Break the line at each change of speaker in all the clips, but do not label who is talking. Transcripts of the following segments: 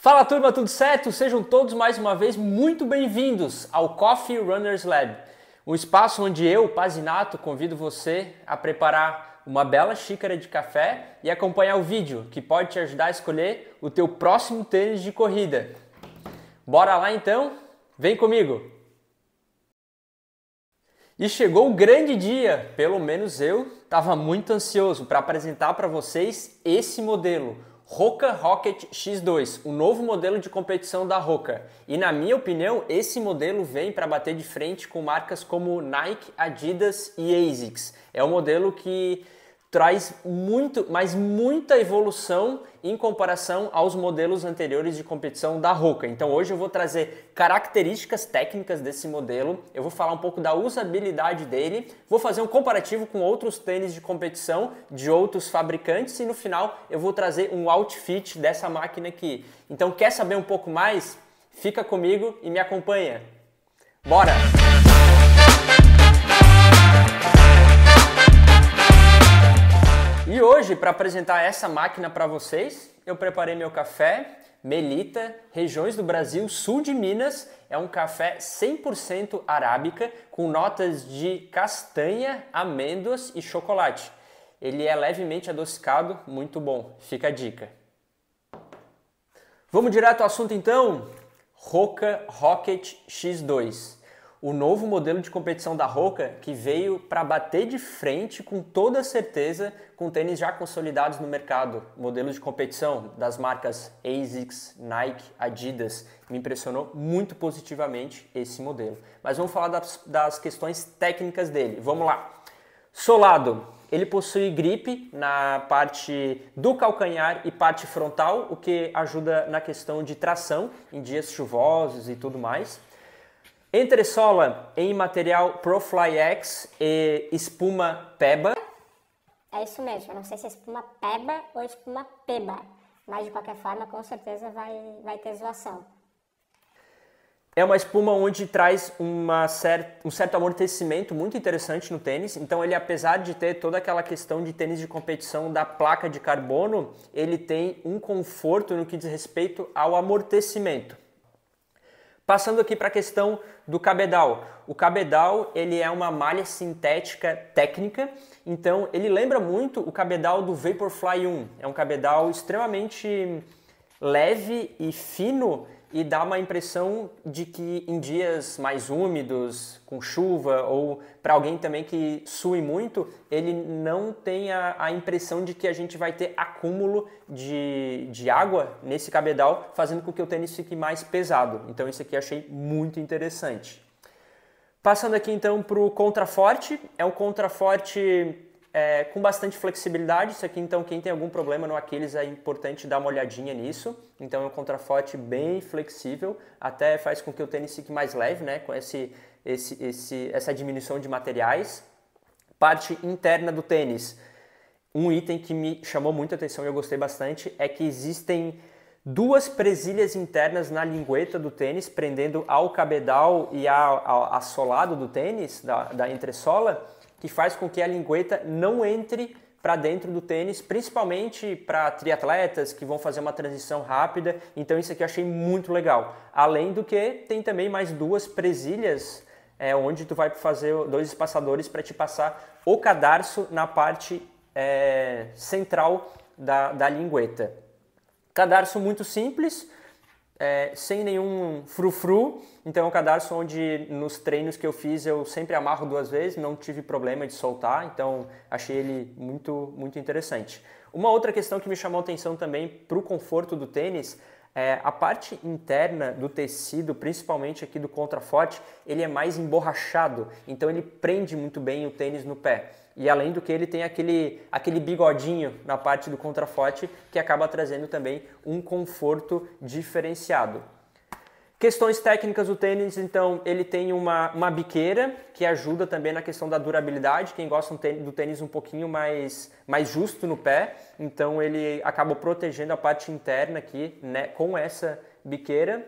Fala turma, tudo certo? Sejam todos mais uma vez muito bem-vindos ao Coffee Runners Lab, um espaço onde eu, Pazinato, convido você a preparar uma bela xícara de café e acompanhar o vídeo que pode te ajudar a escolher o teu próximo tênis de corrida. Bora lá então? Vem comigo! E chegou o grande dia, pelo menos eu estava muito ansioso para apresentar para vocês esse modelo, Roca Rocket X2, o novo modelo de competição da Roca. E na minha opinião, esse modelo vem para bater de frente com marcas como Nike, Adidas e ASICS. É um modelo que traz muito, mas muita evolução em comparação aos modelos anteriores de competição da Roca. Então hoje eu vou trazer características técnicas desse modelo, eu vou falar um pouco da usabilidade dele, vou fazer um comparativo com outros tênis de competição de outros fabricantes e no final eu vou trazer um outfit dessa máquina aqui. Então quer saber um pouco mais? Fica comigo e me acompanha. Bora! Música e hoje, para apresentar essa máquina para vocês, eu preparei meu café Melita, regiões do Brasil, sul de Minas. É um café 100% arábica com notas de castanha, amêndoas e chocolate. Ele é levemente adocicado, muito bom. Fica a dica. Vamos direto ao assunto então? Roca Rocket X2 o novo modelo de competição da Roca que veio para bater de frente com toda certeza com tênis já consolidados no mercado. Modelos de competição das marcas ASICS, Nike, Adidas. Me impressionou muito positivamente esse modelo. Mas vamos falar das, das questões técnicas dele. Vamos lá. Solado, ele possui gripe na parte do calcanhar e parte frontal, o que ajuda na questão de tração em dias chuvosos e tudo mais. Entressola em material ProFly X e espuma Peba. É isso mesmo, eu não sei se é espuma Peba ou espuma Peba, mas de qualquer forma com certeza vai, vai ter zoação. É uma espuma onde traz uma cer um certo amortecimento muito interessante no tênis. Então ele, apesar de ter toda aquela questão de tênis de competição da placa de carbono, ele tem um conforto no que diz respeito ao amortecimento. Passando aqui para a questão do cabedal. O cabedal ele é uma malha sintética técnica, então ele lembra muito o cabedal do Vaporfly 1. É um cabedal extremamente leve e fino e dá uma impressão de que em dias mais úmidos, com chuva, ou para alguém também que sue muito, ele não tem a, a, impressão de que a gente vai ter acúmulo de, de água nesse cabedal, fazendo com que o tênis fique mais pesado. Então, isso aqui eu achei muito interessante. Passando aqui então para o contraforte, é um contraforte é, com bastante flexibilidade. Isso aqui, então, quem tem algum problema no Aquiles é importante dar uma olhadinha nisso. Então, é um contraforte bem flexível, até faz com que o tênis fique mais leve, né? Com esse, esse, esse, essa diminuição de materiais. Parte interna do tênis. Um item que me chamou muita atenção e eu gostei bastante é que existem duas presilhas internas na lingueta do tênis, prendendo ao cabedal e ao, assolado do tênis, da, da entressola que faz com que a lingueta não entre para dentro do tênis, principalmente para triatletas que vão fazer uma transição rápida. Então isso aqui eu achei muito legal. Além do que tem também mais duas presilhas é, onde tu vai fazer dois espaçadores para te passar o cadarço na parte é, central da, da lingueta. Cadarço muito simples, é, sem nenhum frufru. Então é um cadarço onde nos treinos que eu fiz eu sempre amarro duas vezes, não tive problema de soltar, então achei ele muito, muito interessante. Uma outra questão que me chamou atenção também para o conforto do tênis é, a parte interna do tecido, principalmente aqui do contraforte, ele é mais emborrachado, então ele prende muito bem o tênis no pé. E além do que, ele tem aquele, aquele bigodinho na parte do contraforte que acaba trazendo também um conforto diferenciado. Questões técnicas do tênis, então, ele tem uma, uma biqueira que ajuda também na questão da durabilidade. Quem gosta do tênis um pouquinho mais, mais justo no pé, então ele acaba protegendo a parte interna aqui né, com essa biqueira.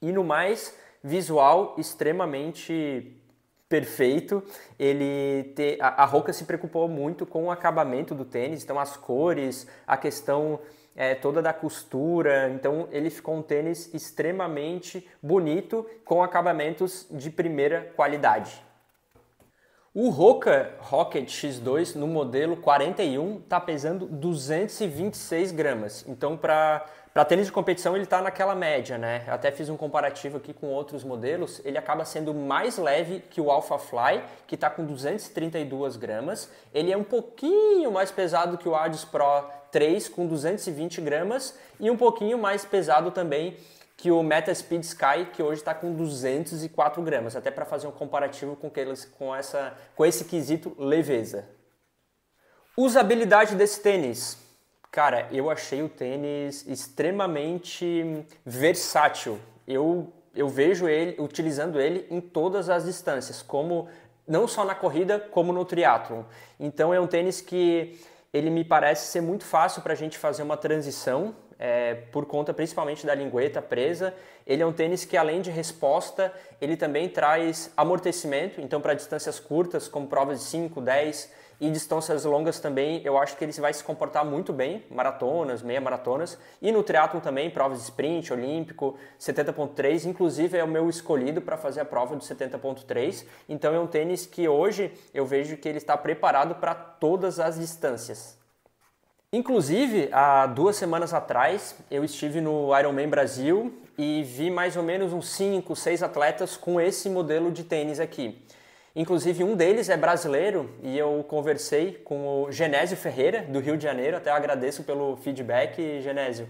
E no mais, visual extremamente perfeito. Ele te, a, a Roca se preocupou muito com o acabamento do tênis, então as cores, a questão é, toda da costura. Então ele ficou um tênis extremamente bonito com acabamentos de primeira qualidade. O Roca Rocket X2 no modelo 41 está pesando 226 gramas. Então, para tênis de competição, ele está naquela média, né? até fiz um comparativo aqui com outros modelos. Ele acaba sendo mais leve que o Alpha Fly, que está com 232 gramas. Ele é um pouquinho mais pesado que o Adidas Pro 3, com 220 gramas. E um pouquinho mais pesado também que o Meta Speed Sky, que hoje está com 204 gramas, até para fazer um comparativo com, que, com, essa, com esse quesito leveza. Usabilidade desse tênis. Cara, eu achei o tênis extremamente versátil. Eu, eu vejo ele utilizando ele em todas as distâncias, como não só na corrida, como no triatlon. Então é um tênis que ele me parece ser muito fácil para a gente fazer uma transição é, por conta principalmente da lingueta presa. Ele é um tênis que, além de resposta, ele também traz amortecimento, então para distâncias curtas, como provas de 5, 10 e distâncias longas também, eu acho que ele vai se comportar muito bem, maratonas, meia maratonas, e no triatlon também, provas de sprint, olímpico, 70.3, inclusive é o meu escolhido para fazer a prova do 70.3, então é um tênis que hoje eu vejo que ele está preparado para todas as distâncias, Inclusive, há duas semanas atrás, eu estive no Ironman Brasil e vi mais ou menos uns 5, 6 atletas com esse modelo de tênis aqui. Inclusive, um deles é brasileiro e eu conversei com o Genésio Ferreira, do Rio de Janeiro. Até agradeço pelo feedback, Genésio.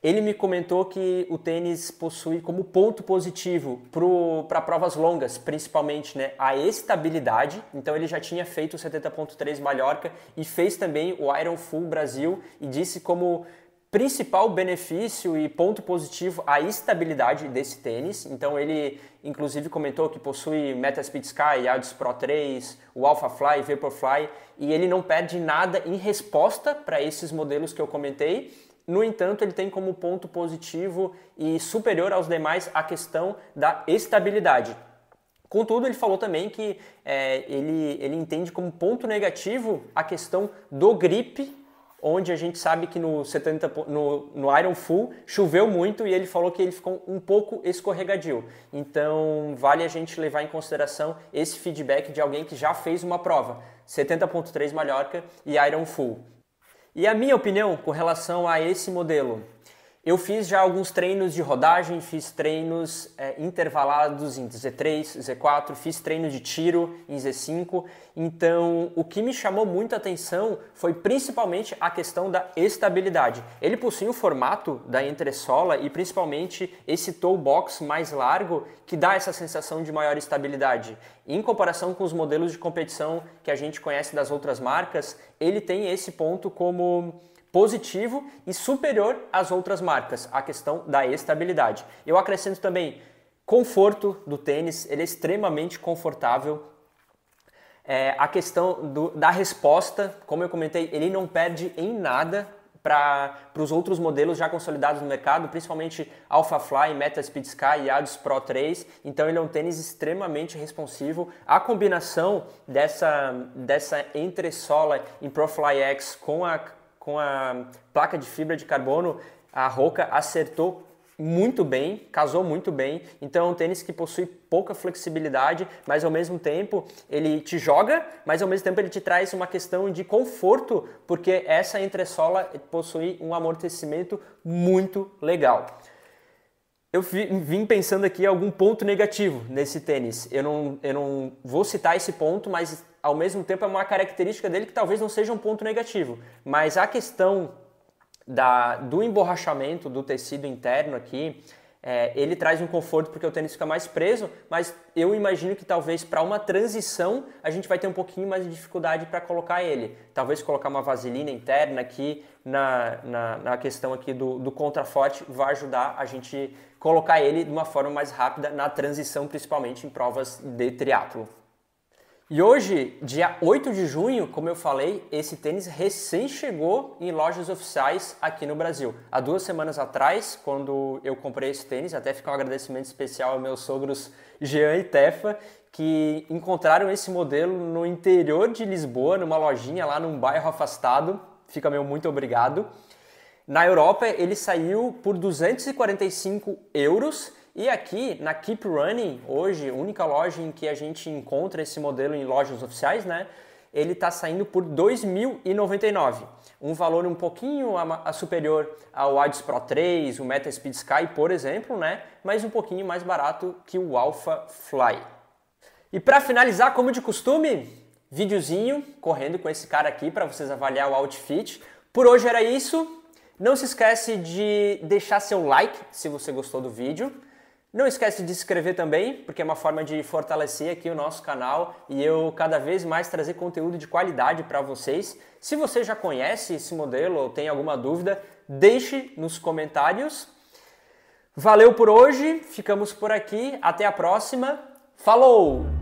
Ele me comentou que o tênis possui como ponto positivo para provas longas, principalmente, né, a estabilidade. Então ele já tinha feito o 70.3 Mallorca e fez também o Iron Full Brasil e disse como principal benefício e ponto positivo a estabilidade desse tênis. Então ele inclusive comentou que possui Meta Speed Sky, Adidas Pro 3, o Alpha Fly, Vaporfly e ele não perde nada em resposta para esses modelos que eu comentei. No entanto, ele tem como ponto positivo e superior aos demais a questão da estabilidade. Contudo, ele falou também que é, ele, ele entende como ponto negativo a questão do grip, onde a gente sabe que no, 70, no, no Iron Full choveu muito e ele falou que ele ficou um pouco escorregadio. Então, vale a gente levar em consideração esse feedback de alguém que já fez uma prova, 70.3 Mallorca e Iron Full. E a minha opinião com relação a esse modelo eu fiz já alguns treinos de rodagem, fiz treinos é, intervalados em Z3, Z4, fiz treino de tiro em Z5. Então, o que me chamou muita atenção foi principalmente a questão da estabilidade. Ele possui o formato da entressola e principalmente esse toe box mais largo que dá essa sensação de maior estabilidade. Em comparação com os modelos de competição que a gente conhece das outras marcas, ele tem esse ponto como positivo e superior às outras marcas, a questão da estabilidade. Eu acrescento também conforto do tênis, ele é extremamente confortável. É, a questão do, da resposta, como eu comentei, ele não perde em nada para os outros modelos já consolidados no mercado, principalmente AlphaFly, Meta Speed Sky e Adios Pro 3. Então ele é um tênis extremamente responsivo. A combinação dessa, dessa entressola em ProFly X com a com a placa de fibra de carbono, a Roca acertou muito bem, casou muito bem. Então é um tênis que possui pouca flexibilidade, mas ao mesmo tempo ele te joga, mas ao mesmo tempo ele te traz uma questão de conforto, porque essa entressola possui um amortecimento muito legal. Eu vim pensando aqui algum ponto negativo nesse tênis. Eu não, eu não vou citar esse ponto, mas ao mesmo tempo é uma característica dele que talvez não seja um ponto negativo. Mas a questão da, do emborrachamento do tecido interno aqui, é, ele traz um conforto porque o tênis fica mais preso, mas eu imagino que talvez para uma transição a gente vai ter um pouquinho mais de dificuldade para colocar ele. Talvez colocar uma vaselina interna aqui na, na, na, questão aqui do, do contraforte vai ajudar a gente colocar ele de uma forma mais rápida na transição, principalmente em provas de triatlo. E hoje, dia 8 de junho, como eu falei, esse tênis recém chegou em lojas oficiais aqui no Brasil. Há duas semanas atrás, quando eu comprei esse tênis, até fica um agradecimento especial aos meus sogros Jean e Tefa, que encontraram esse modelo no interior de Lisboa, numa lojinha lá num bairro afastado. Fica meu muito obrigado. Na Europa, ele saiu por 245 euros e aqui na Keep Running, hoje, única loja em que a gente encontra esse modelo em lojas oficiais, né? Ele está saindo por 2.099, um valor um pouquinho a, a superior ao Ads Pro 3, o Meta Speed Sky, por exemplo, né? Mas um pouquinho mais barato que o Alpha Fly. E para finalizar, como de costume, videozinho correndo com esse cara aqui para vocês avaliar o outfit. Por hoje era isso. Não se esquece de deixar seu like se você gostou do vídeo. Não esquece de se inscrever também, porque é uma forma de fortalecer aqui o nosso canal e eu cada vez mais trazer conteúdo de qualidade para vocês. Se você já conhece esse modelo ou tem alguma dúvida, deixe nos comentários. Valeu por hoje, ficamos por aqui, até a próxima. Falou!